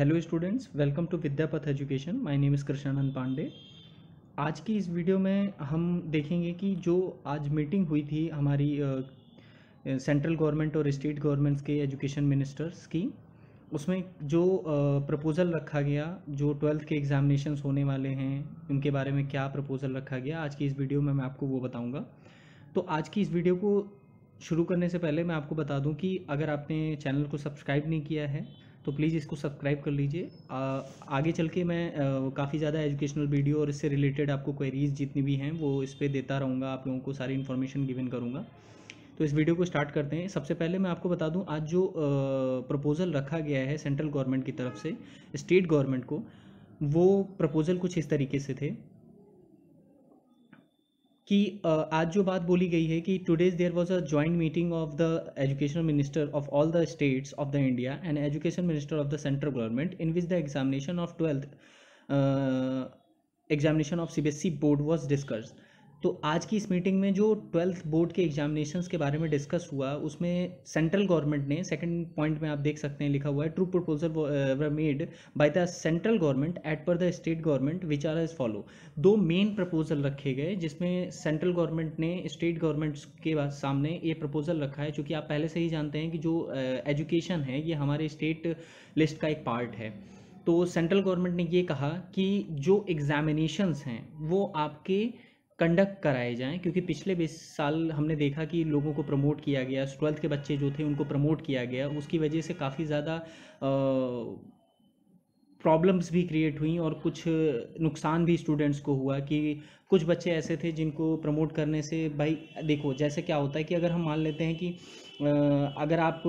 hello students welcome to Vidyapath education my name is Krishnanand Pandey आज की इस वीडियो में हम देखेंगे कि जो आज मीटिंग हुई थी हमारी सेंट्रल गवर्नमेंट और स्टेट गवर्नमेंट्स के एजुकेशन मिनिस्टर्स की उसमें जो प्रपोज़ल रखा गया जो ट्वेल्थ के एग्जामिनेशन होने वाले हैं उनके बारे में क्या प्रपोज़ल रखा गया आज की इस वीडियो में मैं आपको वो बताऊँगा तो आज की इस वीडियो को शुरू करने से पहले मैं आपको बता दूँ कि अगर आपने चैनल को सब्सक्राइब नहीं किया है तो प्लीज़ इसको सब्सक्राइब कर लीजिए आगे चल के मैं काफ़ी ज़्यादा एजुकेशनल वीडियो और इससे रिलेटेड आपको क्वेरीज जितनी भी हैं वो इस पर देता रहूँगा आप लोगों को सारी इन्फॉर्मेशन गिवन करूँगा तो इस वीडियो को स्टार्ट करते हैं सबसे पहले मैं आपको बता दूं आज जो प्रपोज़ल रखा गया है सेंट्रल गवर्नमेंट की तरफ से स्टेट गवर्नमेंट को वो प्रपोज़ल कुछ इस तरीके से थे कि आज जो बात बोली गई है कि today's there was a joint meeting of the education minister of all the states of the India and education minister of the central government in which the examination of twelfth examination of C B S E board was discussed तो आज की इस meeting में जो twelfth board के examinations के बारे में डिस्कस हुआ उसमें सेंट्रल गवर्नमेंट ने सेकंड पॉइंट में आप देख सकते हैं लिखा हुआ है two proposal made by the central government at per the state government which are as follow दो मेन प्रपोजल रखे गए जिसमें सेंट्रल गवर्नमेंट ने स्टेट गवर्नमेंट्स के सामने ये प्रपोजल रखा है चूँकि आप पहले से ही जानते हैं कि जो एजुकेशन uh, है ये हमारे स्टेट लिस्ट का एक पार्ट है तो सेंट्रल गवर्नमेंट ने ये कहा कि जो एग्जामिनेशंस हैं वो आपके कंडक्ट कराए जाएं क्योंकि पिछले बीस साल हमने देखा कि लोगों को प्रमोट किया गया ट्वेल्थ के बच्चे जो थे उनको प्रमोट किया गया उसकी वजह से काफ़ी ज़्यादा प्रॉब्लम्स भी क्रिएट हुई और कुछ नुकसान भी स्टूडेंट्स को हुआ कि कुछ बच्चे ऐसे थे जिनको प्रमोट करने से भाई देखो जैसे क्या होता है कि अगर हम मान लेते हैं कि अगर आप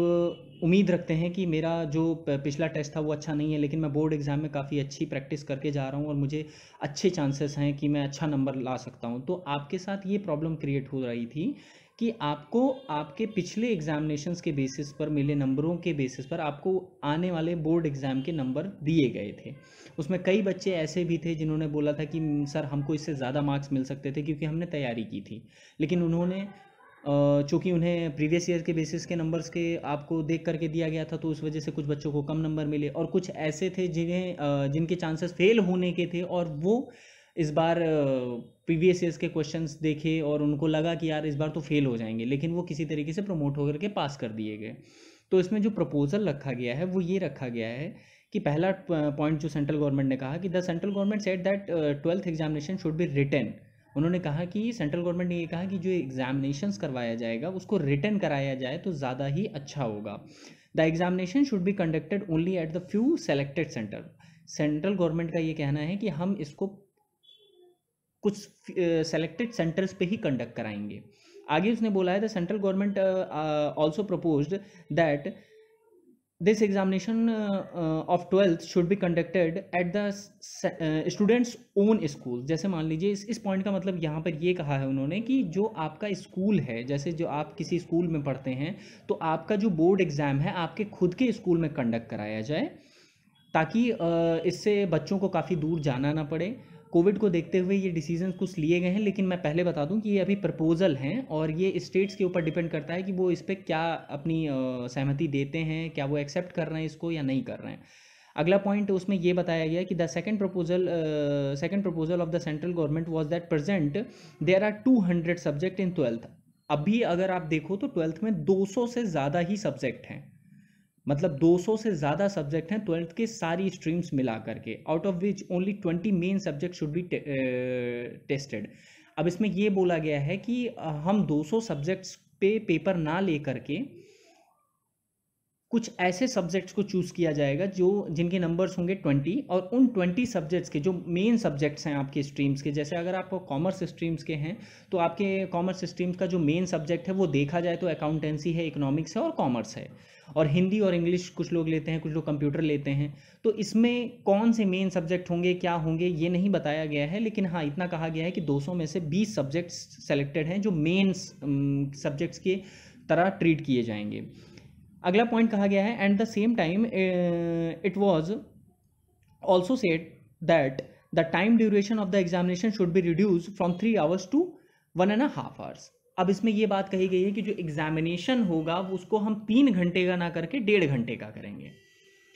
उम्मीद रखते हैं कि मेरा जो पिछला टेस्ट था वो अच्छा नहीं है लेकिन मैं बोर्ड एग्ज़ाम में काफ़ी अच्छी प्रैक्टिस करके जा रहा हूँ और मुझे अच्छे चांसेस हैं कि मैं अच्छा नंबर ला सकता हूँ तो आपके साथ ये प्रॉब्लम क्रिएट हो रही थी कि आपको आपके पिछले एग्जामिनेशंस के बेसिस पर मिले नंबरों के बेसिस पर आपको आने वाले बोर्ड एग्ज़ाम के नंबर दिए गए थे उसमें कई बच्चे ऐसे भी थे जिन्होंने बोला था कि सर हमको इससे ज़्यादा मार्क्स मिल सकते थे क्योंकि हमने तैयारी की थी लेकिन उन्होंने चूँकि उन्हें प्रीवियस ईयर के बेसिस के नंबर्स के आपको देख करके दिया गया था तो उस वजह से कुछ बच्चों को कम नंबर मिले और कुछ ऐसे थे जिन्हें जिनके चांसेस फेल होने के थे और वो इस बार प्रीवियस ईयर्स के क्वेश्चंस देखे और उनको लगा कि यार इस बार तो फेल हो जाएंगे लेकिन वो किसी तरीके से प्रमोट होकर के पास कर दिए गए तो इसमें जो प्रपोज़ल रखा गया है वो ये रखा गया है कि पहला पॉइंट जो सेंट्रल गवर्नमेंट ने कहा कि the central government said that twelfth examination should be written उन्होंने कहा कि सेंट्रल गवर्नमेंट ने ये कहा कि जो एग्जामिनेशन करवाया जाएगा उसको रिटर्न कराया जाए तो ज़्यादा ही अच्छा होगा the examination should be conducted only at the few selected centre central government का ये कहना है कि हम इसको कुछ सेलेक्टेड सेंटर्स पे ही कंडक्ट कराएंगे आगे उसने बोला है the central government also propose that this examination of twelfth should be conducted at the students own school जैसे मान लीजिए इस इस पॉइंट का मतलब यहाँ पर ये कहा है उन्होंने कि जो आपका स्कूल है जैसे जो आप किसी स्कूल में पढ़ते हैं तो आपका जो बोर्ड एग्ज़ाम है आपके खुद के स्कूल में कंडक्ट कराया जाए ताकि uh, इससे बच्चों को काफ़ी दूर जाना ना पड़े कोविड को देखते हुए ये डिसीजन कुछ लिए गए हैं लेकिन मैं पहले बता दूं कि ये अभी प्रपोजल हैं और ये स्टेट्स के ऊपर डिपेंड करता है कि वो इस पर क्या अपनी सहमति देते हैं क्या वो एक्सेप्ट कर रहे हैं इसको या नहीं कर रहे हैं अगला पॉइंट उसमें ये बताया गया कि the second proposal second proposal of the central government was that present there are hundred subject in twelfth अभी अगर आप देखो तो ट्वेल्थ में 200 से ज़्यादा ही सब्जेक्ट हैं मतलब 200 से ज़्यादा सब्जेक्ट हैं ट्वेल्थ के सारी स्ट्रीम्स मिला करके out of which only 20 main subject should be tested अब इसमें ये बोला गया है कि हम 200 सब्जेक्ट्स पे पेपर ना ले करके कुछ ऐसे सब्जेक्ट्स को चूज़ किया जाएगा जो जिनके नंबर्स होंगे ट्वेंटी और उन ट्वेंटी सब्जेक्ट्स के जो मेन सब्जेक्ट्स हैं आपके स्ट्रीम्स के जैसे अगर आपको कॉमर्स स्ट्रीम्स के हैं तो आपके कॉमर्स स्ट्रीम्स का जो मेन सब्जेक्ट है वो देखा जाए तो अकाउंटेंसी है इकोनॉमिक्स है और कॉमर्स है और हिंदी और इंग्लिश कुछ लोग लेते हैं कुछ लोग कंप्यूटर लेते हैं तो इसमें कौन से मेन सब्जेक्ट होंगे क्या होंगे ये नहीं बताया गया है लेकिन हाँ इतना कहा गया है कि 200 में से 20 सब्जेक्ट्स सेलेक्टेड हैं जो मेन सब्जेक्ट्स के तरह ट्रीट किए जाएंगे अगला पॉइंट कहा गया है at the same time it was also said that the time duration of the examination should be reduce from three hours to one and half hours अब इसमें यह बात कही गई है कि जो एग्जामिनेशन होगा उसको हम तीन घंटे का ना करके डेढ़ घंटे का करेंगे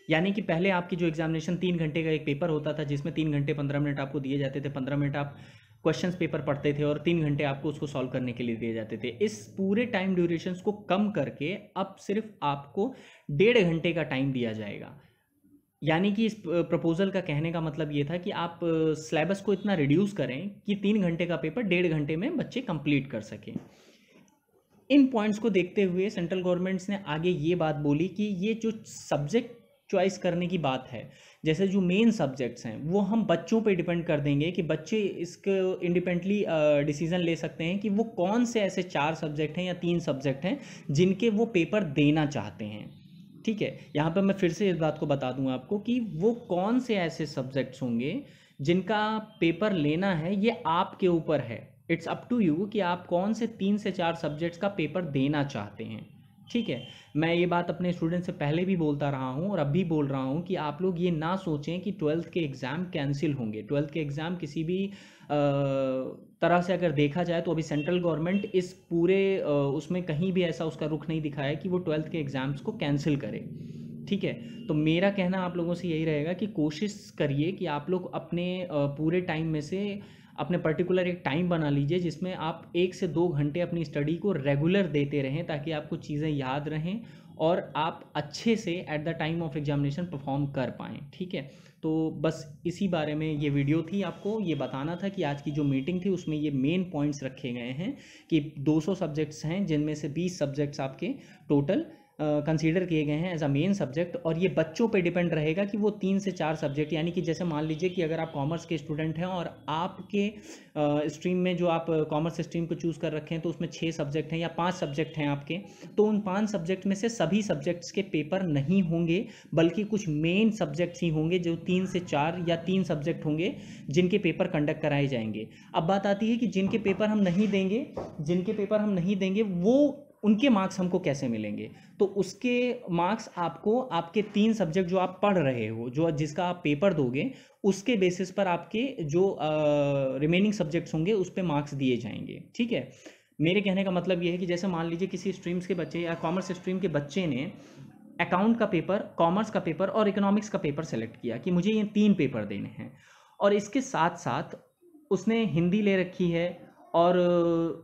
यानी कि पहले आपकी जो एग्जामिनेशन तीन घंटे का एक पेपर होता था जिसमें तीन घंटे पंद्रह मिनट आपको दिए जाते थे पंद्रह मिनट आप क्वेश्चन पेपर पढ़ते थे और तीन घंटे आपको उसको सॉल्व करने के लिए दिए जाते थे इस पूरे टाइम ड्यूरेशन को कम करके अब सिर्फ आपको डेढ़ घंटे का टाइम दिया जाएगा यानी कि इस प्रपोजल का कहने का मतलब ये था कि आप सिलेबस को इतना रिड्यूस करें कि तीन घंटे का पेपर डेढ़ घंटे में बच्चे कंप्लीट कर सकें इन पॉइंट्स को देखते हुए सेंट्रल गवर्नमेंट्स ने आगे ये बात बोली कि ये जो सब्जेक्ट चॉइस करने की बात है जैसे जो मेन सब्जेक्ट्स हैं वो हम बच्चों पे डिपेंड कर देंगे कि बच्चे इसको इंडिपेंडली डिसीजन ले सकते हैं कि वो कौन से ऐसे चार सब्जेक्ट हैं या तीन सब्जेक्ट हैं जिनके वो पेपर देना चाहते हैं ठीक है यहाँ पर मैं फिर से इस बात को बता दूँ आपको कि वो कौन से ऐसे सब्जेक्ट्स होंगे जिनका पेपर लेना है ये आपके ऊपर है इट्स अप टू यू कि आप कौन से तीन से चार सब्जेक्ट्स का पेपर देना चाहते हैं ठीक है मैं ये बात अपने स्टूडेंट से पहले भी बोलता रहा हूँ और अब भी बोल रहा हूँ कि आप लोग ये ना सोचें कि ट्वेल्थ के एग्ज़ाम कैंसिल होंगे ट्वेल्थ के एग्ज़ाम किसी भी तरह से अगर देखा जाए तो अभी सेंट्रल गवर्नमेंट इस पूरे उसमें कहीं भी ऐसा उसका रुख नहीं दिखाया कि वो ट्वेल्थ के एग्ज़ाम्स को कैंसिल करे ठीक है तो मेरा कहना आप लोगों से यही रहेगा कि कोशिश करिए कि आप लोग अपने पूरे टाइम में से अपने पर्टिकुलर एक टाइम बना लीजिए जिसमें आप एक से दो घंटे अपनी स्टडी को रेगुलर देते रहें ताकि आपको चीज़ें याद रहें और आप अच्छे से at the time of examination perform कर पाएँ ठीक है तो बस इसी बारे में ये वीडियो थी आपको ये बताना था कि आज की जो मीटिंग थी उसमें ये मेन पॉइंट्स रखे गए हैं कि 200 सब्जेक्ट्स हैं जिनमें से 20 सब्जेक्ट्स आपके टोटल कंसीडर किए गए हैं एज अ मेन सब्जेक्ट और ये बच्चों पे डिपेंड रहेगा कि वो तीन से चार सब्जेक्ट यानी कि जैसे मान लीजिए कि अगर आप कॉमर्स के स्टूडेंट हैं और आपके स्ट्रीम में जो आप कॉमर्स स्ट्रीम को चूज़ कर रखें तो उसमें छः सब्जेक्ट हैं या पाँच सब्जेक्ट हैं आपके तो उन पाँच सब्जेक्ट में से सभी सब्जेक्ट्स के पेपर नहीं होंगे बल्कि कुछ मेन सब्जेक्ट्स ही होंगे जो तीन से चार या तीन सब्जेक्ट होंगे जिनके पेपर कंडक्ट कराए जाएंगे अब बात आती है कि जिनके पेपर हम नहीं देंगे जिनके पेपर हम नहीं देंगे वो उनके मार्क्स हमको कैसे मिलेंगे तो उसके मार्क्स आपको आपके तीन सब्जेक्ट जो आप पढ़ रहे हो जो जिसका आप पेपर दोगे उसके बेसिस पर आपके जो रिमेनिंग सब्जेक्ट्स होंगे उस पर मार्क्स दिए जाएंगे ठीक है मेरे कहने का मतलब ये है कि जैसे मान लीजिए किसी स्ट्रीम्स के बच्चे या कॉमर्स स्ट्रीम के बच्चे ने अकाउंट का पेपर कॉमर्स का पेपर और इकोनॉमिक्स का पेपर सेलेक्ट किया कि मुझे ये तीन पेपर देने हैं और इसके साथ साथ उसने हिंदी ले रखी है और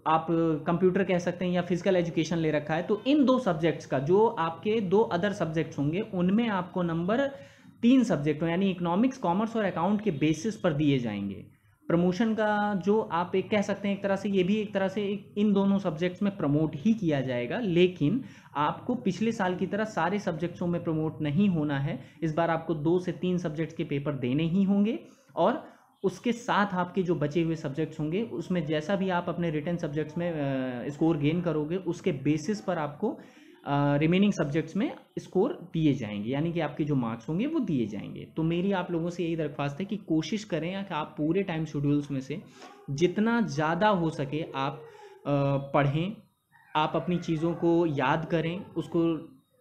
आप कंप्यूटर कह सकते हैं या फिजिकल एजुकेशन ले रखा है तो इन दो सब्जेक्ट्स का जो आपके दो अदर सब्जेक्ट्स होंगे उनमें आपको नंबर तीन सब्जेक्ट यानी इकोनॉमिक्स कॉमर्स और अकाउंट के बेसिस पर दिए जाएंगे प्रमोशन का जो आप एक कह सकते हैं एक तरह से ये भी एक तरह से एक इन दोनों सब्जेक्ट्स में प्रमोट ही किया जाएगा लेकिन आपको पिछले साल की तरह सारे सब्जेक्ट्सों में प्रमोट नहीं होना है इस बार आपको दो से तीन सब्जेक्ट्स के पेपर देने ही होंगे और उसके साथ आपके जो बचे हुए सब्जेक्ट्स होंगे उसमें जैसा भी आप अपने रिटर्न सब्जेक्ट्स में स्कोर गेन करोगे उसके बेसिस पर आपको रिमेनिंग सब्जेक्ट्स में स्कोर दिए जाएंगे यानी कि आपके जो मार्क्स होंगे वो दिए जाएंगे तो मेरी आप लोगों से यही दरख्वास्त है कि कोशिश करें कि आप पूरे टाइम शेड्यूल्स में से जितना ज़्यादा हो सके आप पढ़ें आप अपनी चीज़ों को याद करें उसको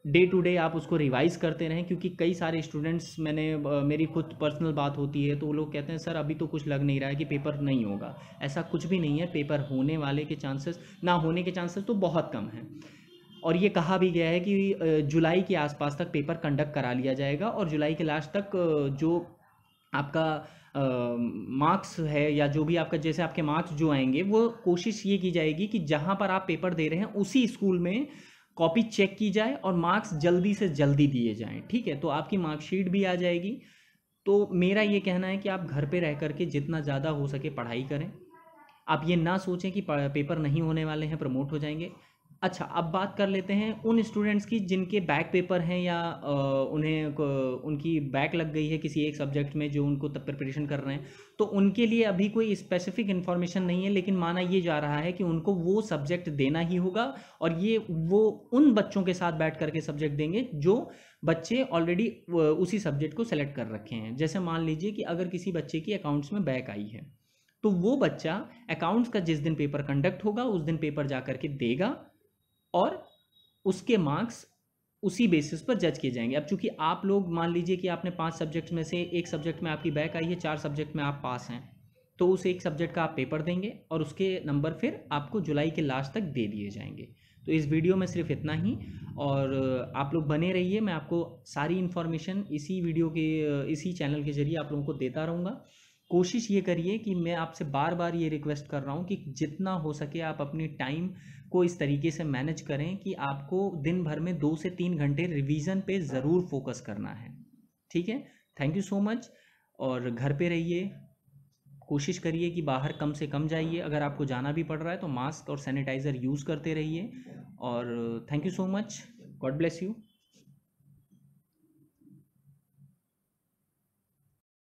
डे टू डे आप उसको रिवाइज़ करते रहें क्योंकि कई सारे स्टूडेंट्स मैंने मेरी खुद पर्सनल बात होती है तो वो लोग कहते हैं सर अभी तो कुछ लग नहीं रहा है कि पेपर नहीं होगा ऐसा कुछ भी नहीं है पेपर होने वाले के चांसेस ना होने के चांसेस तो बहुत कम हैं और ये कहा भी गया है कि जुलाई के आसपास तक पेपर कंडक्ट करा लिया जाएगा और जुलाई के लास्ट तक जो आपका मार्क्स uh, है या जो भी आपका जैसे आपके मार्क्स जो आएंगे वो कोशिश ये की जाएगी कि जहाँ पर आप पेपर दे रहे हैं उसी स्कूल में कॉपी चेक की जाए और मार्क्स जल्दी से जल्दी दिए जाएँ ठीक है तो आपकी मार्कशीट भी आ जाएगी तो मेरा ये कहना है कि आप घर पे रह करके जितना ज़्यादा हो सके पढ़ाई करें आप ये ना सोचें कि पेपर नहीं होने वाले हैं प्रमोट हो जाएंगे अच्छा अब बात कर लेते हैं उन स्टूडेंट्स की जिनके बैक पेपर हैं या आ, उन्हें उनकी बैक लग गई है किसी एक सब्जेक्ट में जो उनको तब प्रिपरेशन कर रहे हैं तो उनके लिए अभी कोई स्पेसिफिक इन्फॉर्मेशन नहीं है लेकिन माना ये जा रहा है कि उनको वो सब्जेक्ट देना ही होगा और ये वो उन बच्चों के साथ बैठ करके सब्जेक्ट देंगे जो बच्चे ऑलरेडी उसी सब्जेक्ट को सेलेक्ट कर रखे हैं जैसे मान लीजिए कि अगर किसी बच्चे की अकाउंट्स में बैक आई है तो वो बच्चा अकाउंट्स का जिस दिन पेपर कंडक्ट होगा उस दिन पेपर जा करके देगा और उसके मार्क्स उसी बेसिस पर जज किए जाएंगे अब चूंकि आप लोग मान लीजिए कि आपने पांच सब्जेक्ट्स में से एक सब्जेक्ट में आपकी बैक आई है चार सब्जेक्ट में आप पास हैं तो उस एक सब्जेक्ट का आप पेपर देंगे और उसके नंबर फिर आपको जुलाई के लास्ट तक दे दिए जाएंगे तो इस वीडियो में सिर्फ इतना ही और आप लोग बने रहिए मैं आपको सारी इन्फॉर्मेशन इसी वीडियो के इसी चैनल के जरिए आप लोगों को देता रहूँगा कोशिश ये करिए कि मैं आपसे बार बार ये रिक्वेस्ट कर रहा हूँ कि जितना हो सके आप अपनी टाइम को इस तरीके से मैनेज करें कि आपको दिन भर में दो से तीन घंटे रिवीजन पे ज़रूर फोकस करना है ठीक है थैंक यू सो मच और घर पे रहिए कोशिश करिए कि बाहर कम से कम जाइए अगर आपको जाना भी पड़ रहा है तो मास्क और सैनिटाइज़र यूज़ करते रहिए और thank you so much God bless you